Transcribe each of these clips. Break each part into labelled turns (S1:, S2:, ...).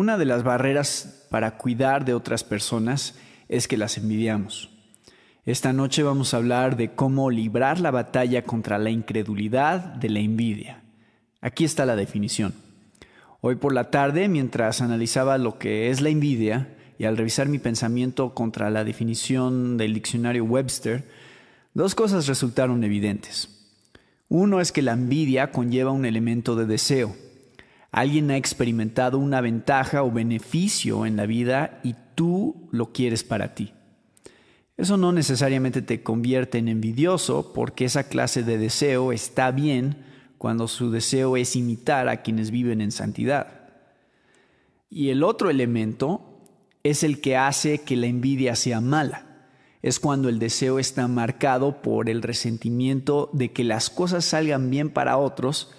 S1: Una de las barreras para cuidar de otras personas es que las envidiamos. Esta noche vamos a hablar de cómo librar la batalla contra la incredulidad de la envidia. Aquí está la definición. Hoy por la tarde, mientras analizaba lo que es la envidia y al revisar mi pensamiento contra la definición del diccionario Webster, dos cosas resultaron evidentes. Uno es que la envidia conlleva un elemento de deseo alguien ha experimentado una ventaja o beneficio en la vida y tú lo quieres para ti. Eso no necesariamente te convierte en envidioso porque esa clase de deseo está bien cuando su deseo es imitar a quienes viven en santidad. Y el otro elemento es el que hace que la envidia sea mala. Es cuando el deseo está marcado por el resentimiento de que las cosas salgan bien para otros,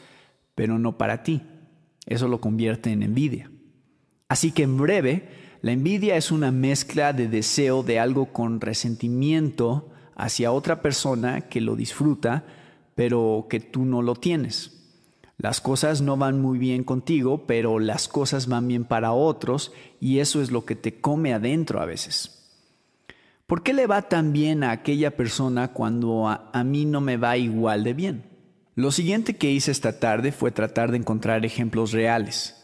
S1: pero no para ti. Eso lo convierte en envidia. Así que en breve, la envidia es una mezcla de deseo de algo con resentimiento hacia otra persona que lo disfruta, pero que tú no lo tienes. Las cosas no van muy bien contigo, pero las cosas van bien para otros y eso es lo que te come adentro a veces. ¿Por qué le va tan bien a aquella persona cuando a, mí no me va igual de bien? Lo siguiente que hice esta tarde fue tratar de encontrar ejemplos reales.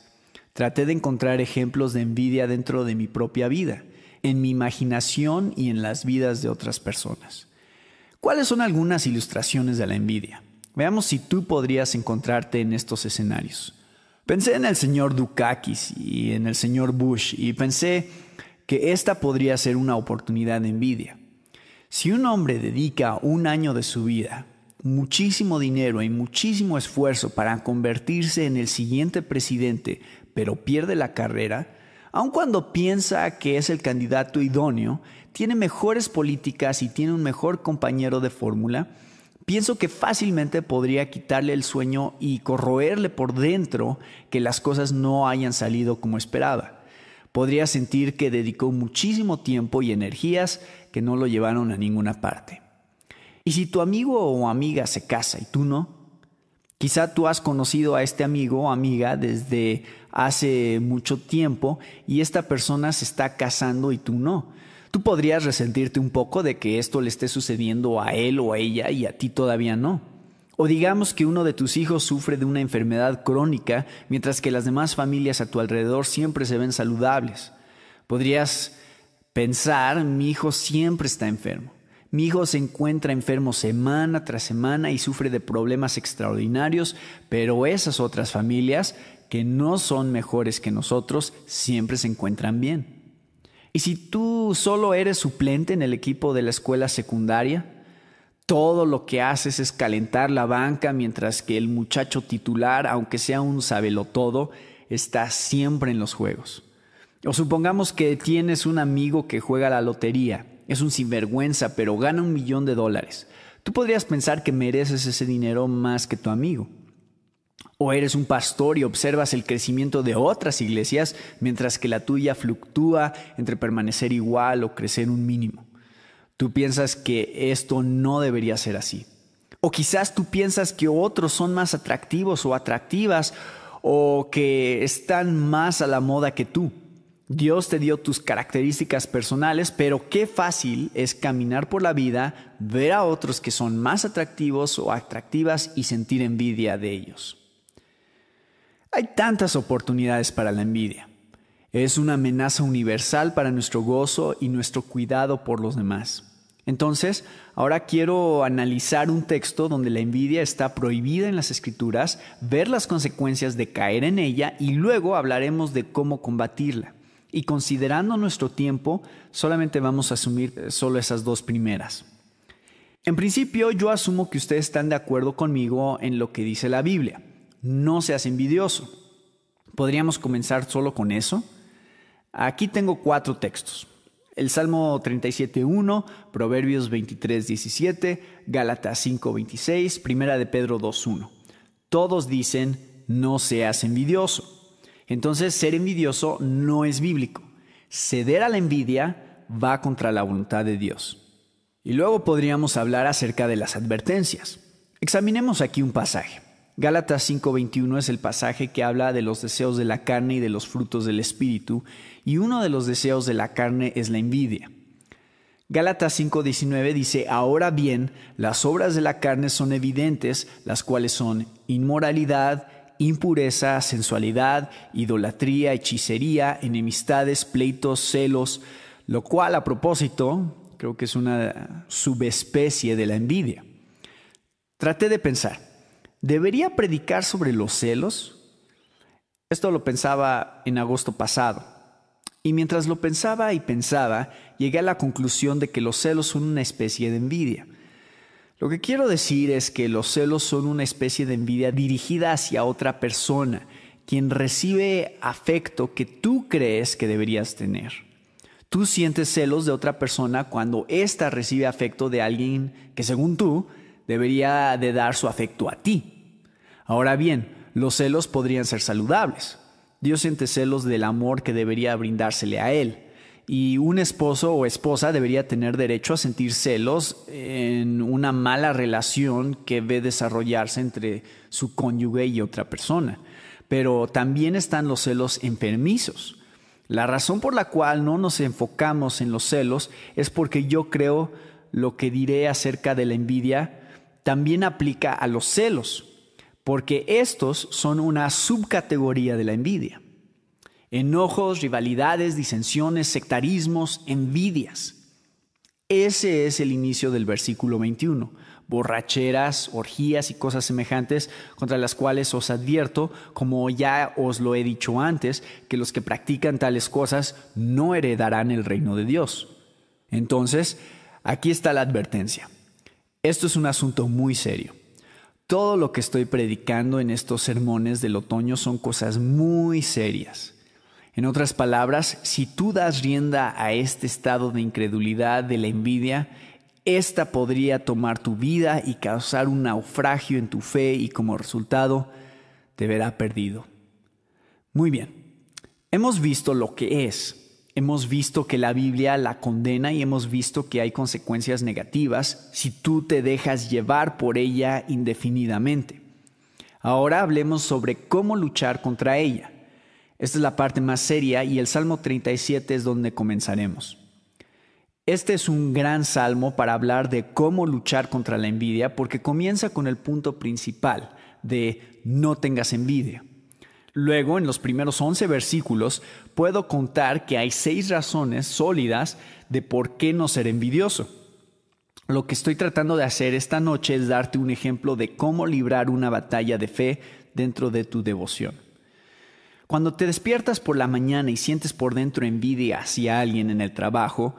S1: Traté de encontrar ejemplos de envidia dentro de mi propia vida, en mi imaginación y en las vidas de otras personas. ¿Cuáles son algunas ilustraciones de la envidia? Veamos si tú podrías encontrarte en estos escenarios. Pensé en el señor Dukakis y en el señor Bush y pensé que esta podría ser una oportunidad de envidia. Si un hombre dedica un año de su vida muchísimo dinero y muchísimo esfuerzo para convertirse en el siguiente presidente, pero pierde la carrera, aun cuando piensa que es el candidato idóneo, tiene mejores políticas y tiene un mejor compañero de fórmula, pienso que fácilmente podría quitarle el sueño y corroerle por dentro que las cosas no hayan salido como esperaba. Podría sentir que dedicó muchísimo tiempo y energías que no lo llevaron a ninguna parte. Y si tu amigo o amiga se casa y tú no, quizá tú has conocido a este amigo o amiga desde hace mucho tiempo y esta persona se está casando y tú no. Tú podrías resentirte un poco de que esto le esté sucediendo a él o a ella y a ti todavía no. O digamos que uno de tus hijos sufre de una enfermedad crónica mientras que las demás familias a tu alrededor siempre se ven saludables. Podrías pensar, mi hijo siempre está enfermo. Mi hijo se encuentra enfermo semana tras semana y sufre de problemas extraordinarios, pero esas otras familias que no son mejores que nosotros siempre se encuentran bien. Y si tú solo eres suplente en el equipo de la escuela secundaria, todo lo que haces es calentar la banca mientras que el muchacho titular, aunque sea un sabelotodo, está siempre en los juegos. O supongamos que tienes un amigo que juega la lotería es un sinvergüenza, pero gana un millón de dólares. Tú podrías pensar que mereces ese dinero más que tu amigo. O eres un pastor y observas el crecimiento de otras iglesias mientras que la tuya fluctúa entre permanecer igual o crecer un mínimo. Tú piensas que esto no debería ser así. O quizás tú piensas que otros son más atractivos o atractivas o que están más a la moda que tú. Dios te dio tus características personales, pero qué fácil es caminar por la vida, ver a otros que son más atractivos o atractivas y sentir envidia de ellos. Hay tantas oportunidades para la envidia. Es una amenaza universal para nuestro gozo y nuestro cuidado por los demás. Entonces, ahora quiero analizar un texto donde la envidia está prohibida en las escrituras, ver las consecuencias de caer en ella y luego hablaremos de cómo combatirla. Y considerando nuestro tiempo, solamente vamos a asumir eh, solo esas dos primeras. En principio, yo asumo que ustedes están de acuerdo conmigo en lo que dice la Biblia. No seas envidioso. ¿Podríamos comenzar solo con eso? Aquí tengo cuatro textos. El Salmo 37.1, Proverbios 23.17, Gálatas 5.26, Primera de Pedro 2.1. Todos dicen, no seas envidioso. Entonces, ser envidioso no es bíblico. Ceder a la envidia va contra la voluntad de Dios. Y luego podríamos hablar acerca de las advertencias. Examinemos aquí un pasaje. Gálatas 5:21 es el pasaje que habla de los deseos de la carne y de los frutos del espíritu, y uno de los deseos de la carne es la envidia. Gálatas 5:19 dice, Ahora bien, las obras de la carne son evidentes, las cuales son inmoralidad, impureza, sensualidad, idolatría, hechicería, enemistades, pleitos, celos, lo cual a propósito creo que es una subespecie de la envidia. Traté de pensar, ¿debería predicar sobre los celos? Esto lo pensaba en agosto pasado. Y mientras lo pensaba y pensaba, llegué a la conclusión de que los celos son una especie de envidia. Lo que quiero decir es que los celos son una especie de envidia dirigida hacia otra persona, quien recibe afecto que tú crees que deberías tener. Tú sientes celos de otra persona cuando ésta recibe afecto de alguien que según tú debería de dar su afecto a ti. Ahora bien, los celos podrían ser saludables. Dios siente celos del amor que debería brindársele a Él y un esposo o esposa debería tener derecho a sentir celos en una mala relación que ve desarrollarse entre su cónyuge y otra persona. Pero también están los celos permisos. La razón por la cual no nos enfocamos en los celos es porque yo creo lo que diré acerca de la envidia también aplica a los celos, porque estos son una subcategoría de la envidia enojos, rivalidades, disensiones, sectarismos, envidias. Ese es el inicio del versículo 21. Borracheras, orgías y cosas semejantes contra las cuales os advierto, como ya os lo he dicho antes, que los que practican tales cosas no heredarán el reino de Dios. Entonces, aquí está la advertencia. Esto es un asunto muy serio. Todo lo que estoy predicando en estos sermones del otoño son cosas muy serias. En otras palabras, si tú das rienda a este estado de incredulidad, de la envidia, esta podría tomar tu vida y causar un naufragio en tu fe y como resultado te verá perdido. Muy bien, hemos visto lo que es, hemos visto que la Biblia la condena y hemos visto que hay consecuencias negativas si tú te dejas llevar por ella indefinidamente. Ahora hablemos sobre cómo luchar contra ella. Esta es la parte más seria y el Salmo 37 es donde comenzaremos. Este es un gran salmo para hablar de cómo luchar contra la envidia porque comienza con el punto principal de no tengas envidia. Luego, en los primeros 11 versículos, puedo contar que hay seis razones sólidas de por qué no ser envidioso. Lo que estoy tratando de hacer esta noche es darte un ejemplo de cómo librar una batalla de fe dentro de tu devoción. Cuando te despiertas por la mañana y sientes por dentro envidia hacia alguien en el trabajo,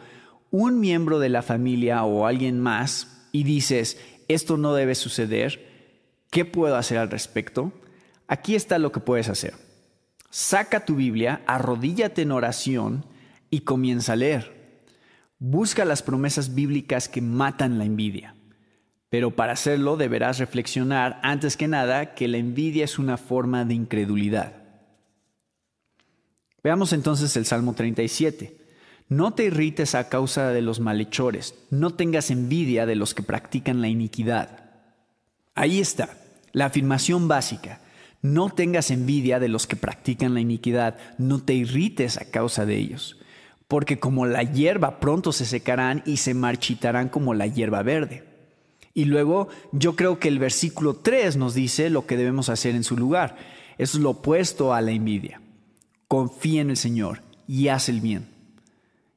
S1: un miembro de la familia o alguien más y dices, esto no debe suceder, ¿qué puedo hacer al respecto? Aquí está lo que puedes hacer. Saca tu Biblia, arrodíllate en oración y comienza a leer. Busca las promesas bíblicas que matan la envidia. Pero para hacerlo deberás reflexionar antes que nada que la envidia es una forma de incredulidad. Veamos entonces el Salmo 37. No te irrites a causa de los malhechores, no tengas envidia de los que practican la iniquidad. Ahí está, la afirmación básica. No tengas envidia de los que practican la iniquidad, no te irrites a causa de ellos, porque como la hierba pronto se secarán y se marchitarán como la hierba verde. Y luego yo creo que el versículo 3 nos dice lo que debemos hacer en su lugar. Eso es lo opuesto a la envidia confía en el Señor y haz el bien.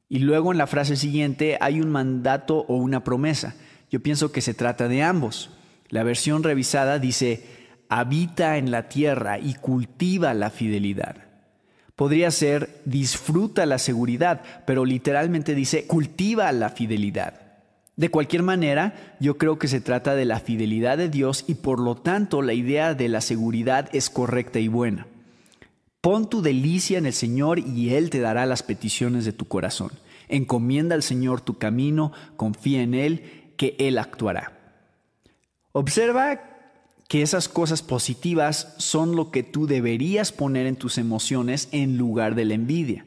S1: Y luego en la frase siguiente hay un mandato o una promesa. Yo pienso que se trata de ambos. La versión revisada dice, habita en la tierra y cultiva la fidelidad. Podría ser, disfruta la seguridad, pero literalmente dice, cultiva la fidelidad. De cualquier manera, yo creo que se trata de la fidelidad de Dios y por lo tanto la idea de la seguridad es correcta y buena. Pon tu delicia en el Señor y Él te dará las peticiones de tu corazón. Encomienda al Señor tu camino, confía en Él, que Él actuará. Observa que esas cosas positivas son lo que tú deberías poner en tus emociones en lugar de la envidia.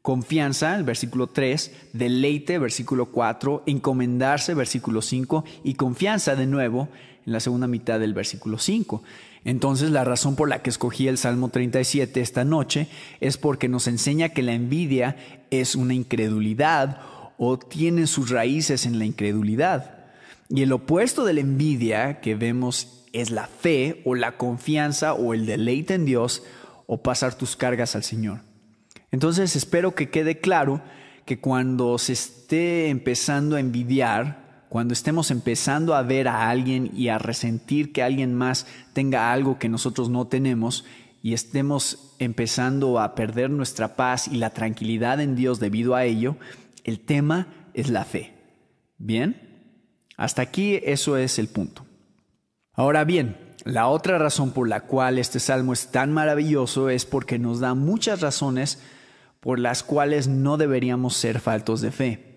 S1: Confianza, el versículo 3, deleite, versículo 4, encomendarse, versículo 5, y confianza de nuevo en la segunda mitad del versículo 5. Entonces la razón por la que escogí el Salmo 37 esta noche es porque nos enseña que la envidia es una incredulidad o tiene sus raíces en la incredulidad. Y el opuesto de la envidia que vemos es la fe o la confianza o el deleite en Dios o pasar tus cargas al Señor. Entonces espero que quede claro que cuando se esté empezando a envidiar, cuando estemos empezando a ver a alguien y a resentir que alguien más tenga algo que nosotros no tenemos y estemos empezando a perder nuestra paz y la tranquilidad en Dios debido a ello, el tema es la fe. ¿Bien? Hasta aquí eso es el punto. Ahora bien, la otra razón por la cual este salmo es tan maravilloso es porque nos da muchas razones por las cuales no deberíamos ser faltos de fe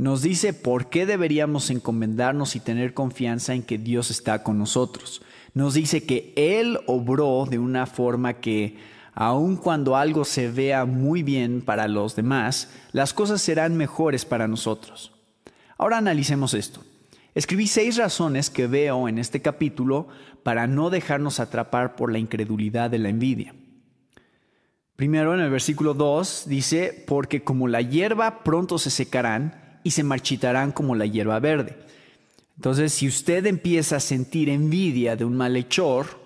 S1: nos dice por qué deberíamos encomendarnos y tener confianza en que Dios está con nosotros. Nos dice que Él obró de una forma que, aun cuando algo se vea muy bien para los demás, las cosas serán mejores para nosotros. Ahora analicemos esto. Escribí seis razones que veo en este capítulo para no dejarnos atrapar por la incredulidad de la envidia. Primero, en el versículo 2 dice, porque como la hierba pronto se secarán, y se marchitarán como la hierba verde. Entonces, si usted empieza a sentir envidia de un malhechor,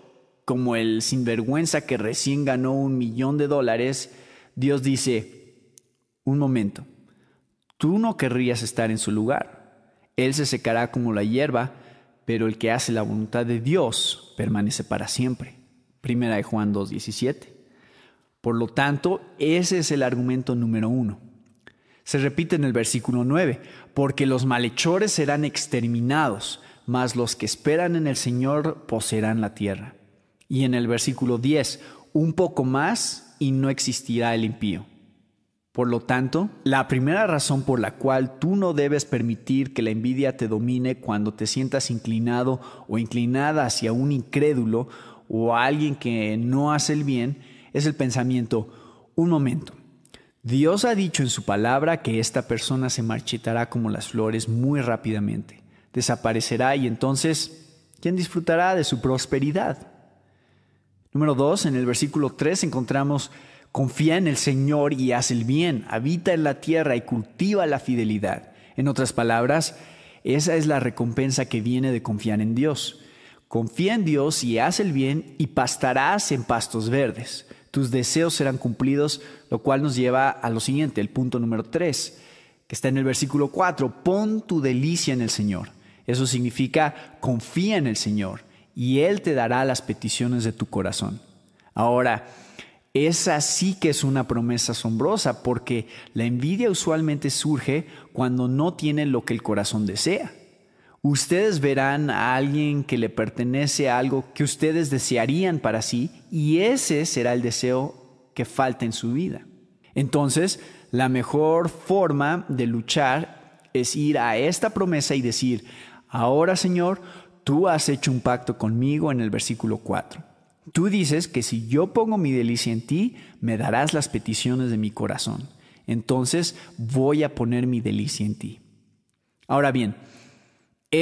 S1: como el sinvergüenza que recién ganó un millón de dólares, Dios dice, un momento, tú no querrías estar en su lugar. Él se secará como la hierba, pero el que hace la voluntad de Dios permanece para siempre. Primera de Juan 2.17. Por lo tanto, ese es el argumento número uno. Se repite en el versículo 9, porque los malhechores serán exterminados, mas los que esperan en el Señor poseerán la tierra. Y en el versículo 10, un poco más y no existirá el impío. Por lo tanto, la primera razón por la cual tú no debes permitir que la envidia te domine cuando te sientas inclinado o inclinada hacia un incrédulo o alguien que no hace el bien es el pensamiento, un momento, Dios ha dicho en su palabra que esta persona se marchitará como las flores muy rápidamente, desaparecerá y entonces, ¿quién disfrutará de su prosperidad? Número 2, en el versículo 3 encontramos, confía en el Señor y haz el bien, habita en la tierra y cultiva la fidelidad. En otras palabras, esa es la recompensa que viene de confiar en Dios. Confía en Dios y haz el bien y pastarás en pastos verdes tus deseos serán cumplidos, lo cual nos lleva a lo siguiente, el punto número 3, que está en el versículo 4, pon tu delicia en el Señor. Eso significa confía en el Señor y Él te dará las peticiones de tu corazón. Ahora, esa sí que es una promesa asombrosa porque la envidia usualmente surge cuando no tiene lo que el corazón desea. Ustedes verán a alguien que le pertenece a algo que ustedes desearían para sí y ese será el deseo que falta en su vida. Entonces, la mejor forma de luchar es ir a esta promesa y decir, ahora Señor, tú has hecho un pacto conmigo en el versículo 4. Tú dices que si yo pongo mi delicia en ti, me darás las peticiones de mi corazón. Entonces voy a poner mi delicia en ti. Ahora bien,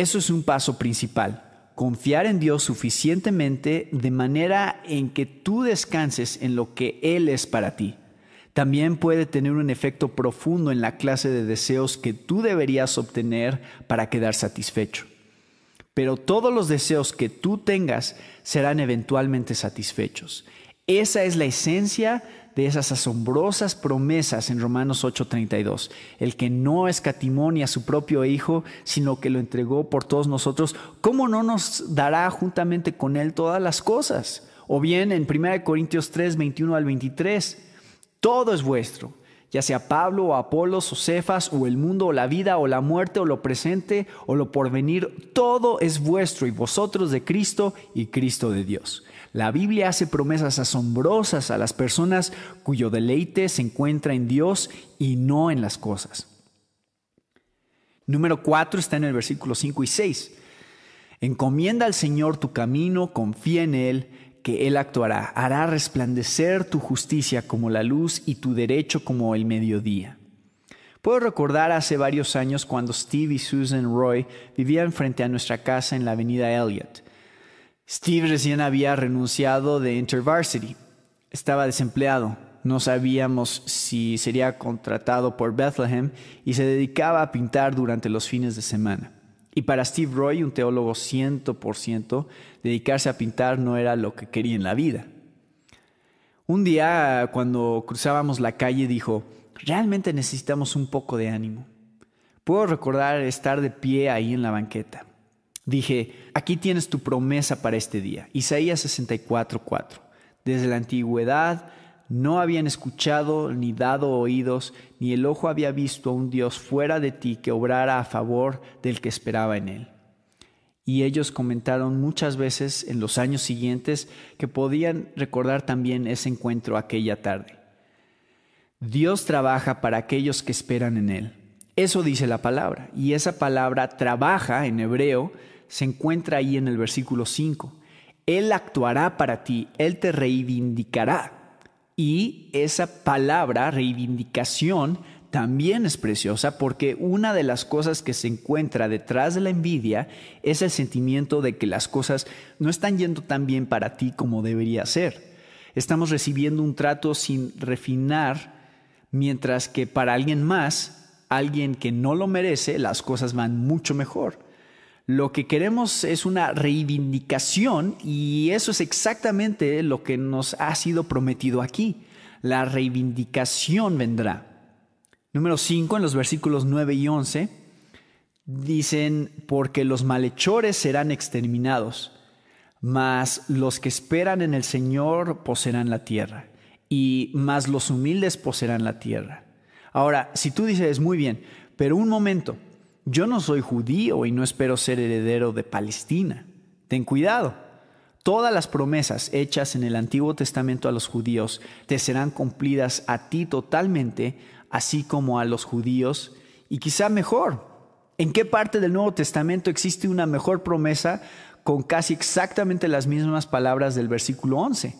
S1: eso es un paso principal. Confiar en Dios suficientemente de manera en que tú descanses en lo que Él es para ti. También puede tener un efecto profundo en la clase de deseos que tú deberías obtener para quedar satisfecho. Pero todos los deseos que tú tengas serán eventualmente satisfechos. Esa es la esencia de esas asombrosas promesas en Romanos 8:32. El que no escatimó a su propio Hijo, sino que lo entregó por todos nosotros, ¿cómo no nos dará juntamente con Él todas las cosas? O bien en 1 Corintios 3, 21 al 23, todo es vuestro, ya sea Pablo o Apolos o Cefas o el mundo o la vida o la muerte o lo presente o lo porvenir, todo es vuestro y vosotros de Cristo y Cristo de Dios. La Biblia hace promesas asombrosas a las personas cuyo deleite se encuentra en Dios y no en las cosas. Número 4 está en el versículo 5 y 6. Encomienda al Señor tu camino, confía en Él, que Él actuará, hará resplandecer tu justicia como la luz y tu derecho como el mediodía. Puedo recordar hace varios años cuando Steve y Susan Roy vivían frente a nuestra casa en la avenida Elliott. Steve recién había renunciado de InterVarsity. Estaba desempleado. No sabíamos si sería contratado por Bethlehem y se dedicaba a pintar durante los fines de semana. Y para Steve Roy, un teólogo 100%, dedicarse a pintar no era lo que quería en la vida. Un día, cuando cruzábamos la calle, dijo, realmente necesitamos un poco de ánimo. Puedo recordar estar de pie ahí en la banqueta. Dije, aquí tienes tu promesa para este día. Isaías 64:4. Desde la antigüedad no habían escuchado ni dado oídos, ni el ojo había visto a un Dios fuera de ti que obrara a favor del que esperaba en él. Y ellos comentaron muchas veces en los años siguientes que podían recordar también ese encuentro aquella tarde. Dios trabaja para aquellos que esperan en Él. Eso dice la palabra. Y esa palabra trabaja en hebreo se encuentra ahí en el versículo 5. Él actuará para ti, Él te reivindicará. Y esa palabra, reivindicación, también es preciosa porque una de las cosas que se encuentra detrás de la envidia es el sentimiento de que las cosas no están yendo tan bien para ti como debería ser. Estamos recibiendo un trato sin refinar, mientras que para alguien más, alguien que no lo merece, las cosas van mucho mejor. Lo que queremos es una reivindicación y eso es exactamente lo que nos ha sido prometido aquí. La reivindicación vendrá. Número 5, en los versículos 9 y 11, dicen, porque los malhechores serán exterminados, mas los que esperan en el Señor poseerán la tierra, y más los humildes poseerán la tierra. Ahora, si tú dices, muy bien, pero un momento, yo no soy judío y no espero ser heredero de Palestina. Ten cuidado. Todas las promesas hechas en el Antiguo Testamento a los judíos te serán cumplidas a ti totalmente, así como a los judíos, y quizá mejor. ¿En qué parte del Nuevo Testamento existe una mejor promesa con casi exactamente las mismas palabras del versículo 11?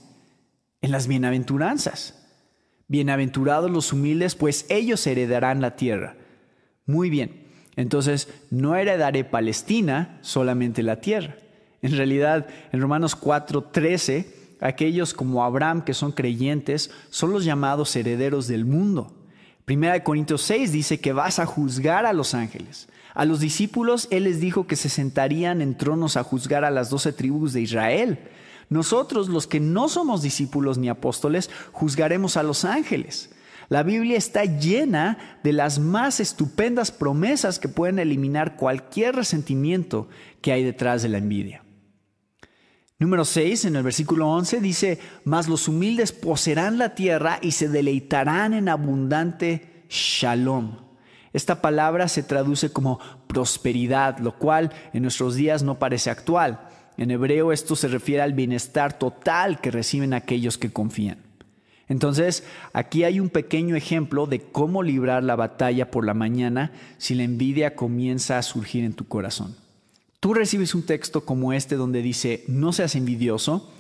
S1: En las bienaventuranzas. Bienaventurados los humildes, pues ellos heredarán la tierra. Muy bien, entonces, no heredaré e Palestina, solamente la tierra. En realidad, en Romanos 4:13, aquellos como Abraham que son creyentes son los llamados herederos del mundo. Primera de Corintios 6 dice que vas a juzgar a los ángeles. A los discípulos él les dijo que se sentarían en tronos a juzgar a las doce tribus de Israel. Nosotros, los que no somos discípulos ni apóstoles, juzgaremos a los ángeles. La Biblia está llena de las más estupendas promesas que pueden eliminar cualquier resentimiento que hay detrás de la envidia. Número 6, en el versículo 11 dice, mas los humildes poseerán la tierra y se deleitarán en abundante shalom. Esta palabra se traduce como prosperidad, lo cual en nuestros días no parece actual. En hebreo esto se refiere al bienestar total que reciben aquellos que confían. Entonces, aquí hay un pequeño ejemplo de cómo librar la batalla por la mañana si la envidia comienza a surgir en tu corazón. Tú recibes un texto como este donde dice, no seas envidioso,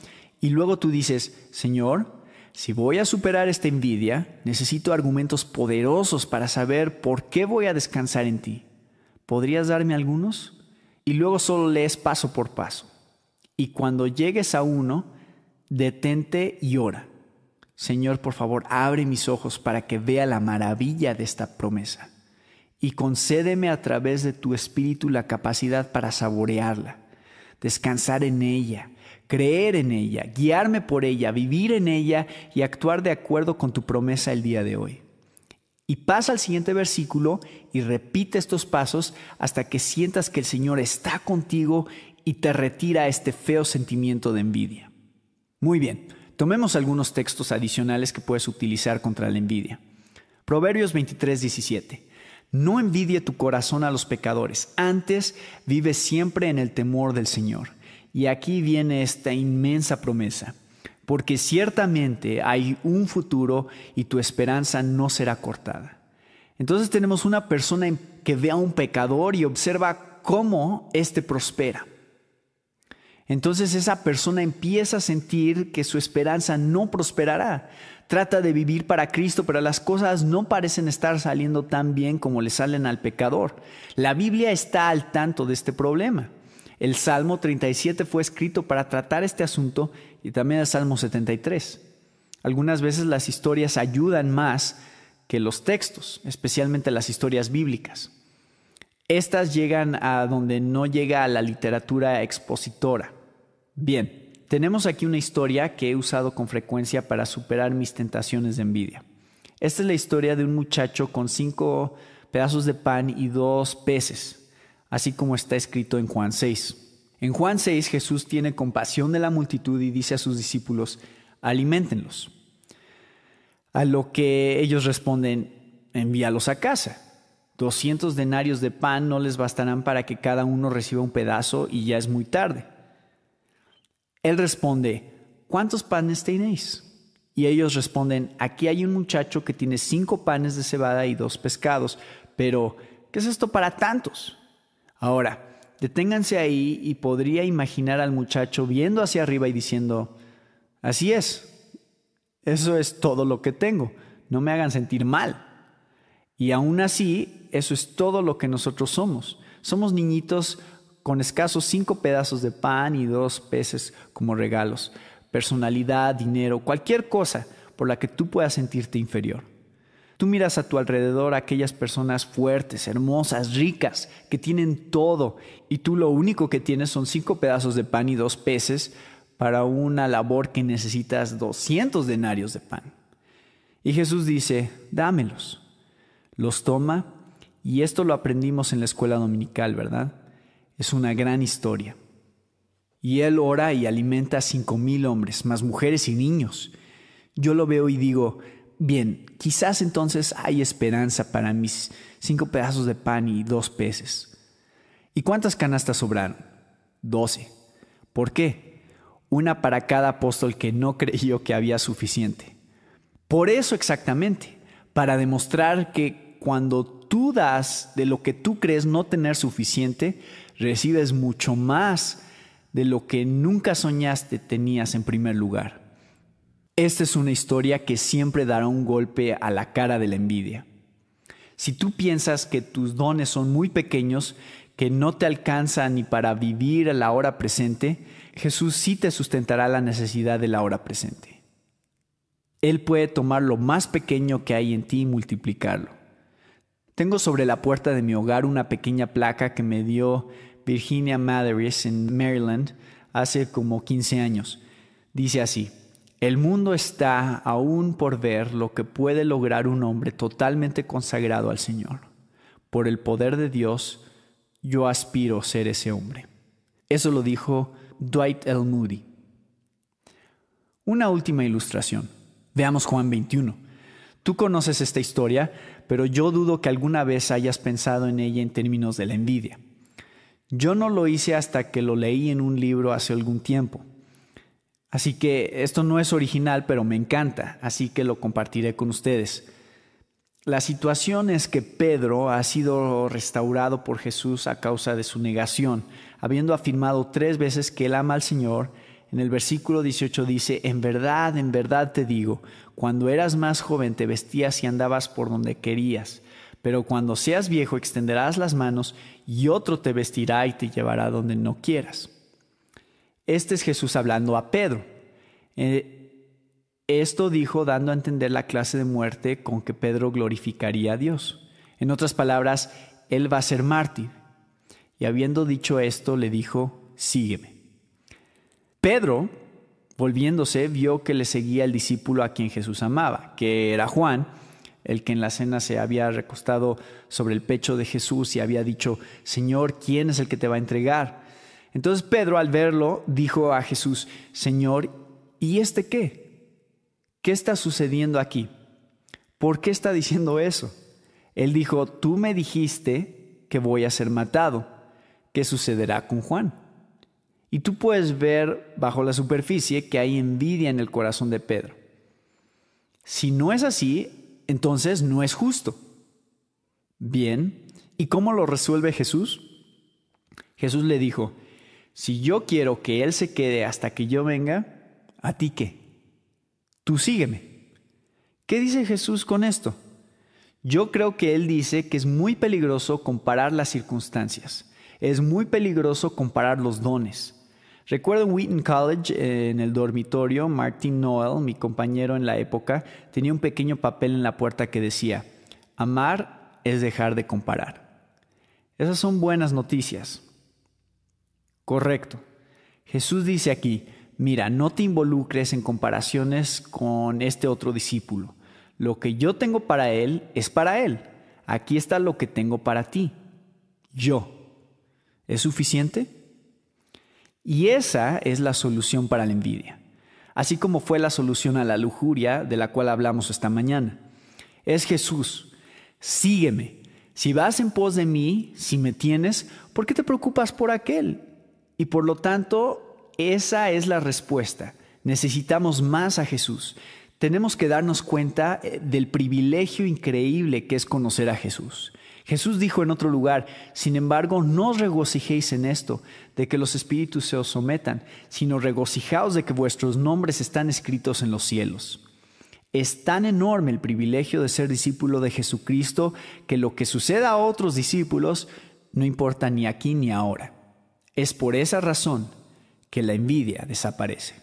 S1: y luego tú dices, Señor, si voy a superar esta envidia, necesito argumentos poderosos para saber por qué voy a descansar en ti. ¿Podrías darme algunos? Y luego solo lees paso por paso. Y cuando llegues a uno, detente y ora. Señor, por favor, abre mis ojos para que vea la maravilla de esta promesa y concédeme a través de tu espíritu la capacidad para saborearla, descansar en ella, creer en ella, guiarme por ella, vivir en ella y actuar de acuerdo con tu promesa el día de hoy. Y pasa al siguiente versículo y repite estos pasos hasta que sientas que el Señor está contigo y te retira este feo sentimiento de envidia. Muy bien. Tomemos algunos textos adicionales que puedes utilizar contra la envidia. Proverbios 23, 17. No envidie tu corazón a los pecadores, antes vive siempre en el temor del Señor. Y aquí viene esta inmensa promesa, porque ciertamente hay un futuro y tu esperanza no será cortada. Entonces tenemos una persona que ve a un pecador y observa cómo éste prospera. Entonces esa persona empieza a sentir que su esperanza no prosperará. Trata de vivir para Cristo, pero las cosas no parecen estar saliendo tan bien como le salen al pecador. La Biblia está al tanto de este problema. El Salmo 37 fue escrito para tratar este asunto y también el Salmo 73. Algunas veces las historias ayudan más que los textos, especialmente las historias bíblicas. Estas llegan a donde no llega a la literatura expositora. Bien, tenemos aquí una historia que he usado con frecuencia para superar mis tentaciones de envidia. Esta es la historia de un muchacho con cinco pedazos de pan y dos peces, así como está escrito en Juan 6. En Juan 6 Jesús tiene compasión de la multitud y dice a sus discípulos, alimentenlos. A lo que ellos responden, envíalos a casa. 200 denarios de pan no les bastarán para que cada uno reciba un pedazo y ya es muy tarde. Él responde, ¿cuántos panes tenéis? Y ellos responden, aquí hay un muchacho que tiene cinco panes de cebada y dos pescados, pero ¿qué es esto para tantos? Ahora, deténganse ahí y podría imaginar al muchacho viendo hacia arriba y diciendo, así es, eso es todo lo que tengo, no me hagan sentir mal. Y aún así, eso es todo lo que nosotros somos. Somos niñitos con escasos cinco pedazos de pan y dos peces como regalos, personalidad, dinero, cualquier cosa por la que tú puedas sentirte inferior. Tú miras a tu alrededor a aquellas personas fuertes, hermosas, ricas, que tienen todo, y tú lo único que tienes son cinco pedazos de pan y dos peces para una labor que necesitas 200 denarios de pan. Y Jesús dice, dámelos. Los toma y esto lo aprendimos en la escuela dominical, ¿verdad? Es una gran historia. Y él ora y alimenta a cinco mil hombres, más mujeres y niños. Yo lo veo y digo, bien, quizás entonces hay esperanza para mis cinco pedazos de pan y dos peces. ¿Y cuántas canastas sobraron? Doce. ¿Por qué? Una para cada apóstol que no creyó que había suficiente. Por eso exactamente, para demostrar que cuando tú das de lo que tú crees no tener suficiente, recibes mucho más de lo que nunca soñaste tenías en primer lugar. Esta es una historia que siempre dará un golpe a la cara de la envidia. Si tú piensas que tus dones son muy pequeños, que no te alcanzan ni para vivir a la hora presente, Jesús sí te sustentará la necesidad de la hora presente. Él puede tomar lo más pequeño que hay en ti y multiplicarlo. Tengo sobre la puerta de mi hogar una pequeña placa que me dio Virginia Matheris en Maryland hace como 15 años. Dice así, el mundo está aún por ver lo que puede lograr un hombre totalmente consagrado al Señor. Por el poder de Dios, yo aspiro a ser ese hombre. Eso lo dijo Dwight L. Moody. Una última ilustración. Veamos Juan 21. Tú conoces esta historia, pero yo dudo que alguna vez hayas pensado en ella en términos de la envidia. Yo no lo hice hasta que lo leí en un libro hace algún tiempo. Así que esto no es original, pero me encanta, así que lo compartiré con ustedes. La situación es que Pedro ha sido restaurado por Jesús a causa de su negación, habiendo afirmado tres veces que él ama al Señor. En el versículo 18 dice, en verdad, en verdad te digo, cuando eras más joven te vestías y andabas por donde querías, pero cuando seas viejo extenderás las manos y otro te vestirá y te llevará donde no quieras. Este es Jesús hablando a Pedro. Eh, esto dijo dando a entender la clase de muerte con que Pedro glorificaría a Dios. En otras palabras, él va a ser mártir. Y habiendo dicho esto, le dijo, sígueme. Pedro Volviéndose, vio que le seguía el discípulo a quien Jesús amaba, que era Juan, el que en la cena se había recostado sobre el pecho de Jesús y había dicho, Señor, ¿quién es el que te va a entregar? Entonces Pedro al verlo dijo a Jesús, Señor, ¿y este qué? ¿Qué está sucediendo aquí? ¿Por qué está diciendo eso? Él dijo, tú me dijiste que voy a ser matado. ¿Qué sucederá con Juan? Y tú puedes ver bajo la superficie que hay envidia en el corazón de Pedro. Si no es así, entonces no es justo. Bien, ¿y cómo lo resuelve Jesús? Jesús le dijo, si yo quiero que Él se quede hasta que yo venga, ¿a ti qué? Tú sígueme. ¿Qué dice Jesús con esto? Yo creo que Él dice que es muy peligroso comparar las circunstancias, es muy peligroso comparar los dones, Recuerdo en Wheaton College, en el dormitorio, Martin Noel, mi compañero en la época, tenía un pequeño papel en la puerta que decía, amar es dejar de comparar. Esas son buenas noticias. Correcto. Jesús dice aquí, mira, no te involucres en comparaciones con este otro discípulo. Lo que yo tengo para él es para él. Aquí está lo que tengo para ti. Yo. ¿Es suficiente? Y esa es la solución para la envidia, así como fue la solución a la lujuria de la cual hablamos esta mañana. Es Jesús, sígueme. Si vas en pos de mí, si me tienes, ¿por qué te preocupas por aquel? Y por lo tanto, esa es la respuesta. Necesitamos más a Jesús. Tenemos que darnos cuenta eh, del privilegio increíble que es conocer a Jesús. Jesús dijo en otro lugar, sin embargo, no os regocijéis en esto, de que los espíritus se os sometan, sino regocijaos de que vuestros nombres están escritos en los cielos. Es tan enorme el privilegio de ser discípulo de Jesucristo que lo que suceda a otros discípulos no importa ni aquí ni ahora. Es por esa razón que la envidia desaparece.